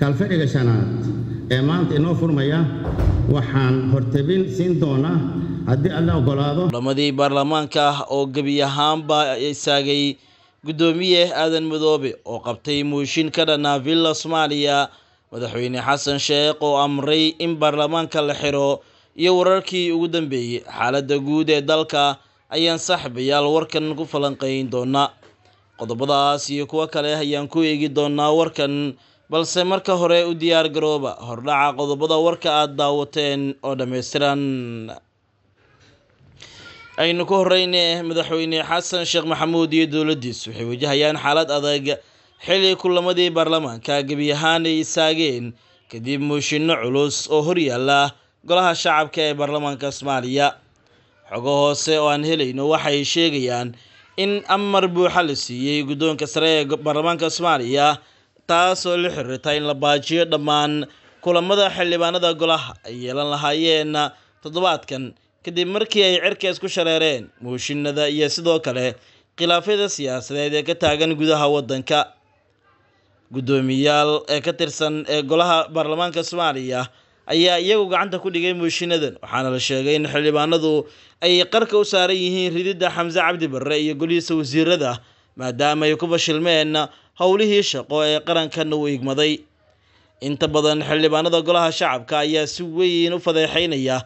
kaalfadhiga shanaad ee maanta inoo furmaya waxaan hortebin siin doonaa haddii alla ogolaado kulamadii baarlamaanka ah oo gebi ahaanba istaagay guddoomiye aadan madoobe oo qabtay muushin ka dhannaa villa somaaliya madaxweyne xasan sheekh oo amray in baarlamaanka la xiro iyo wararkii ugu dambeeyey xaaladda guud ee dalka ayaan saaxiibayaal warkan ku falanqeyn doonaa qodobadaas iyo kuwo kale ayaan ku eegi doonaa warkan balse marka hore u diyaar garooba hordhaca qodobada warka aada daawateen oo dhammaystiran aynu ku horeyne madaxweyne xasan sheekh maxamuud iyo dowladiis waxay wajahayaan xaalad adag xili kulamadii baarlamaanka gebi ahaan ay isaageen kadib muushino culus oo horyaala golaha shacabka ee baarlamaanka soomaaliya xogo hoose oo aan helayno waxay sheegayaan in amar buuxa la siiyey guddoonka sare ee baarlamaanka soomaaliya taasoo la xiriirta in la baajiyo dhammaan kulamada xildhibaanada golaha ay yeelan lahaayeen toddobaadkan kadib markii ay cirka isku shareereen mooshinada iyo sidoo kale khilaafyada siyaasadeed ee ka taagan gudaha waddanka guddoomiyaal ee ka tirsan ee golaha baarlamaanka soomaaliya ayaa iyagu gacanta ku dhigay mooshiinadan waxaana la sheegay in xildhibaanadu ay qarka u saaran yihiin rididda xamse cabdi barre iyo golihiisa wasiirada maadaama ay ku fashilmeen howlihii shaqo ee qarankan uu igmaday inta badan xildhibaanada golaha shacabka ayaa si weyn u fadeexaynaya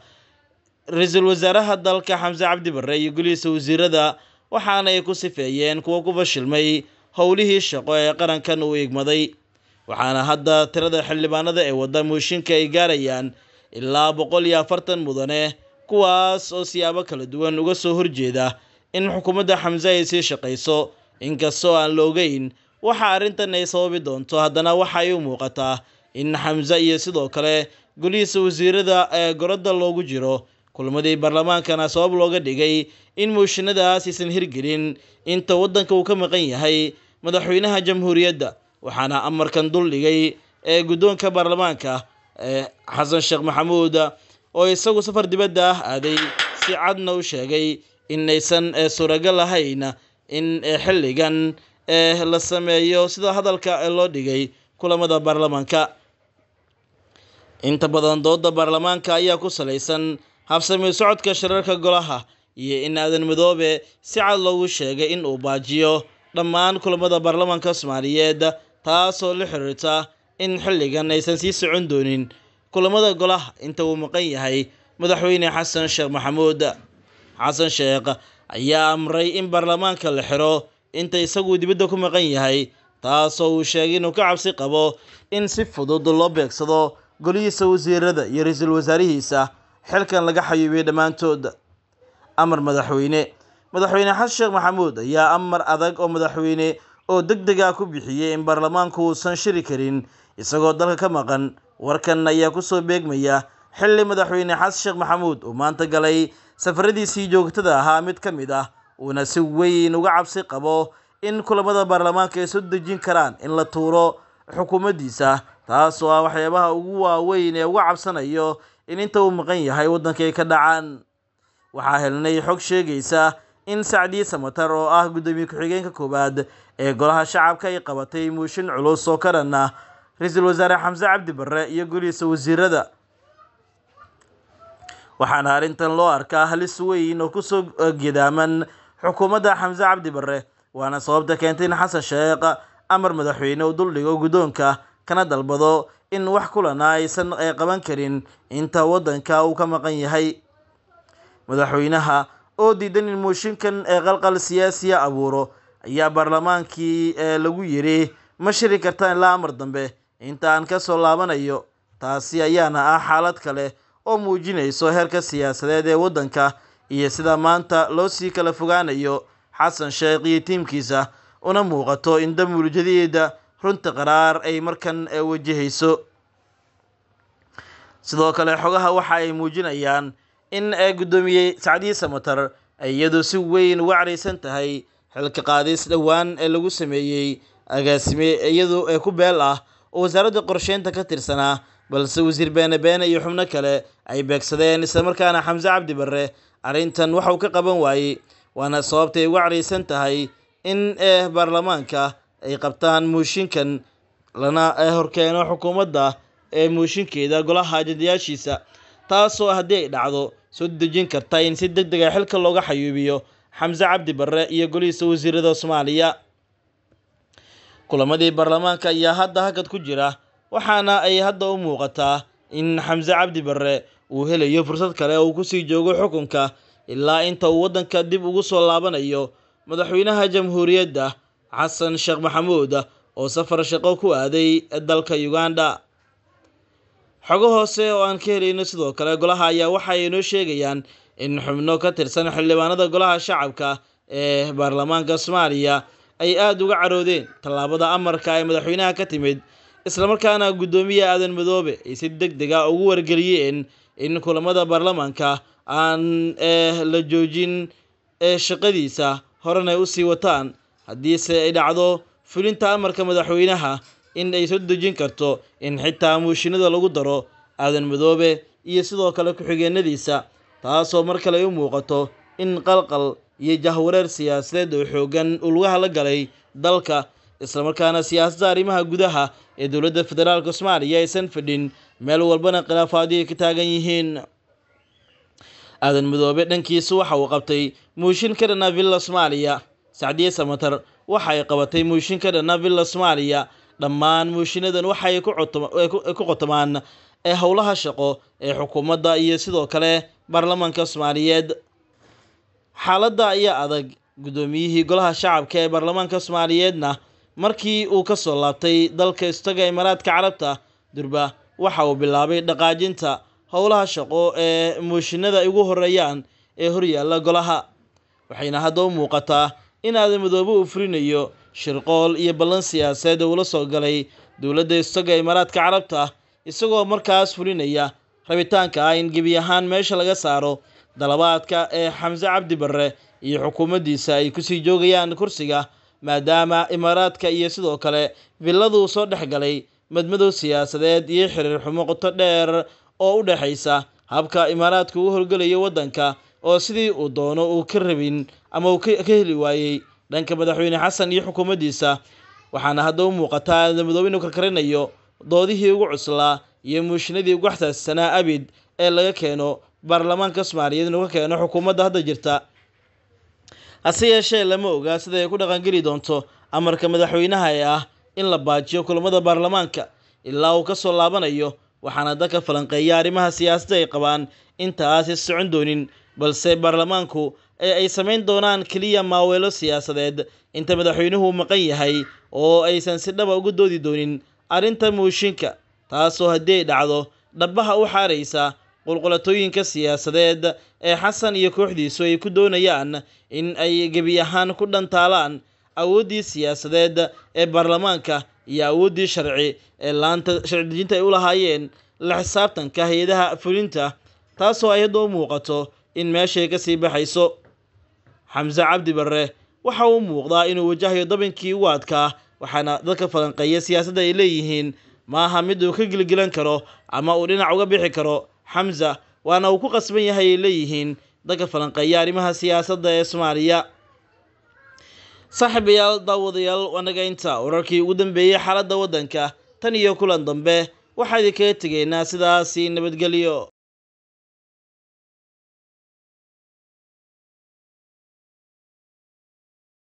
ra-iisul wasaaraha dalka xamse cabdi barre iyo golihiisa wasiirada waxaana ay ku sifeeyeen kuwo ku fashilmay howlihii shaqo ee qarankan uu igmaday waxaana hadda tirada xildhibaanada ee wadda mooshinka ay gaarayaan ilaa boqol iyo afartan mudane kuwaas oo siyaabo kala duwan uga soo horjeeda in xukuumadda xamse ay sii shaqayso inkastoo aan la ogeyn waxa arrintan ay sababi doonto haddana waxa ay u muuqataa in xamse iyo sidoo kale golihiisa wasiirada ee goradda loogu jiro kulmadii baarlamaankana sabab looga dhigay in muushinadaas aysan hirgelin inta waddanka uu ka maqan yahay madaxweynaha jamhuuriyadda waxaana amarkan duldhigay ee guddoonka baarlamaanka ee xasan sheekh maxamuud oo isagu safar dibadda ah aaday si cadna u sheegay inaysan suuragal ahayn in eh, xilligan eh, la sameeyo sida hadalka eh, loo dhigay kulamada baarlamaanka inta badan dooda baarlamaanka ayaa ku salaysan habsami socodka shirarka golaha iyo in aadan madoobe si cad loogu sheegay in uu baajiyo dhammaan kulamada baarlamaanka soomaaliyeed taasoo la xiriirta in xilligan aysan sii socon doonin kulamada golaha inta uu maqan yahay madaxweyne xasan sheekh maxamuud xasan sheekh ayaa amray in baarlamaanka la xiro inta isagu dibadda ku maqan yahay taasoo uu sheegay inuu ka cabsi qabo in si fudud loo beegsado golihiisa wasiirada iyo ra-iisul wasaarihiisa xilkan laga xayuubiyo dhammaantooda amar madaxweyne madaxweyne xasan sheekh maxamuud ayaa amar adag oo madaxweyne oo deg dega ah ku bixiyey in baarlamaanku uusan shiri karin isagoo dalka ka maqan warkan ayaa kusoo beegmaya xilli madaxweyne xasan sheekh maxamuud uu maanta galay safaradiisii joogtada ahaa mid ka mid ah uuna si weyn uga cabsi qabo in kulamada baarlamaanka ay soo dejin karaan in la tuuro xukuumaddiisa taas oo ah waxyaabaha ugu waaweyn ee uga cabsanayo in inta uu maqan yahay waddankii ay ka dhacaan waxaa helnay xog sheegaysa in sacdiye samatar oo ah guddoomiye ku-xigeenka koowaad ee golaha shacabka ay qabatay muushin culus oo ka dhan ah ra-iisul wasaare xamse cabdi barre iyo golihiisa wasiirada waxaana arrintan loo arkaa halis weyn oo kusoo gidaaman xukuumadda Xamse Cabdi Barre, waana sababta keentay in Xasan sheekh amar madaxweyne uu duldhigo guddoonka kana dalbado in wax kulana aysan eh, qaban karin inta waddanka uu ka maqan yahay. Madaxweynaha oo diidan in mooshinkan eh, qalqal siyaasiya abuuro, ayaa baarlamaankii ee eh, lagu yiri ma shiri kartaan ilaa amar dambe, inta aan ka soo laabanayo. Taasi ayaana ah xaalad kale oo muujinayso heerka siyaasadeed ee waddanka iyo sida maanta loo sii kala fogaanayo xasan sheekh iyo tiimkiisa una muuqato in damuul jadiida runta qaraar ay markan e, wajahayso sidoo kale xogaha waxa ay muujinayaan in e, guddoomiyey sacdiye samatar ay iyadu si weyn uga caraysan tahay xilka qaadis dhowaan ee lagu sameeyey agaasime iyadu ee ku beel ah oo wasaaradda qorsheynta ka tirsanaa balse wasiir beene beene iyo xubno kale ay beegsadeen islamarkaana xamse cabdi barre arrintan waxuu ka qaban waayey waana sababtay uga cariysan tahay in eh baarlamaanka ay qabtaan muushinkan lana ee eh, horkeeno xukuumadda ee eh, muushinkeeda golaha ajandayaashiisa taasoo haddii ay dhacdo soo dejin karta in si deg dega ah xilka looga xayuubiyo xamse cabdi barre iyo golihiisa wasiirada soomaaliya kulamadii baarlamaanka ayaa hadda hakad ku jira waxaana ay hadda u muuqataa in xamse cabdi barre uu helayo fursad kale uu ku sii joogo xukunka ilaa inta uu waddanka dib ugu soo laabanayo madaxweynaha jamhuuriyadda xasan sheekh maxamuud oo safar shaqo ku aaday dalka uganda xogo hoose oo aan ka helayno sidoo kale golaha ayaa waxa ay inoo sheegayaan in xubno ka tirsan xildhibaanada golaha shacabka ee baarlamaanka soomaaliya ay aada uga caroodeen tallaabada amarka ee madaxweynaha ka timid islamarkaana guddoomiye aadan madoobe ay si deg dega ugu wargeliyeen in kulamada baarlamaanka aan eh, la joojin eh, shaqadiisa horena usii wataan haddiise ay dhacdo fulinta amarka madaxweynaha in ay soo dejin karto in xitaa muushinada lagu daro aadan madoobe iyo sidoo kale ku-xigeenadiisa taasoo mar kale u muuqato in qalqal iyo jahwareer siyaasadeed oo xooggan ulwaha la galay dalka islamarkaana siyaasadda arrimaha gudaha ee dowladda federaalka soomaaliya aysan fadhin meel walbana khilaafaadi ay ka taagan yihiin aadan madoobe dhankiisa waxa uu qabtay muushin ka dhana villa soomaaliya sacdiye samater waxa ay qabatay muushin ka dhana villa soomaaliya dhammaan muushinedan waxa ay ku qotomaan ee howlaha shaqo ee xukuumadda iyo sidoo kale baarlamaanka soomaaliyeed xaaladda ayaa adag gudoomiyihii golaha shacabka ee baarlamaanka soomaaliyeedna markii uu ka soo laabtay dalka istaga imaaraadka carabta durba waxa uu bilaabay dhaqaajinta howlaha shaqo ee mooshinada ay ugu horreeyaan ee horyaalla golaha waxayna hadda u muuqataa in aada madoobe uu fulinayo shirqool iyo ballan siyaaseed oo ula soo galay dowladda isaga imaaraadka carabta isagoo markaas fulinaya rabitaanka ah in gebi ahaan meesha laga saaro dalabaadka ee xamse cabdi barre iyo xukuumaddiisa ay kusii joogayaan kursiga maadaama imaaraadka iyo sidoo kale villaduu soo dhex galay madmadow siyaasadeed iyo xiriir xumo qoto dheer oo u dhexaysa habka imaaraadku u howlgelayo waddanka oo sidii uu doono uu ka rabin ama uu ka heli waayey dhanka madaxweyne xasan iyo xukuumaddiisa waxaana hadda u muuqataa madmadow inuu karkarinayo doodihii ugu cuslaa iyo muushinadii ugu xsaassanaa abid ee laga keeno baarlamaanka soomaaliyeed inuu ka keeno xukuumadda hadda jirta hase yeeshee lama ogaa sida ay ku dhaqangeli doonto amarka madaxweynaha ee ah in la baajiyo kulamada baarlamaanka ilaa uu ka soo laabanayo waxaana dadka falanqeeya arrimaha siyaasadda ay qabaan intaasi socon doonin balse baarlamaanku ee ay samayn doonaan keliya maaweelo siyaasadeed inta madaxweynuhu maqan yahay oo aysan si dhaba ah uga doodi doonin arrinta muushinka taasoo haddii ay dhacdo dhabbaha u xaaraysa qulqulatooyinka siyaasadeed ee xasan iyo kooxdiisu ay ku doonayaan in ay gebi ahaan ku dhantaalaan awooddii siyaasadeed ee baarlamaanka iyo awooddii sharci ee laanta sharcidejinta ay u lahaayeen la xisaabtanka hay-adaha fulinta taasoo ayadda u muuqato in meeshay ka sii baxayso xamse cabdi barre waxa uu muuqdaa inuu wajahayo dabinkii ugu adkaa waxaana dadka falanqeeya siyaasadda ay leeyihiin maaha mid uu ka gilgilan karo ama uu dhinac uga bixi karo xamza waana uu ku qasban yahay ay leeyihiin dadka falanqeeya arrimaha siyaasadda ee soomaaliya saaxiibayaal daawadayaal wanagaynta wararkii ugu dambeeyey xaaladda waddanka tan iyo kulan dambe waxaa idinkaga tegaynaa sidaasi nabadgelyo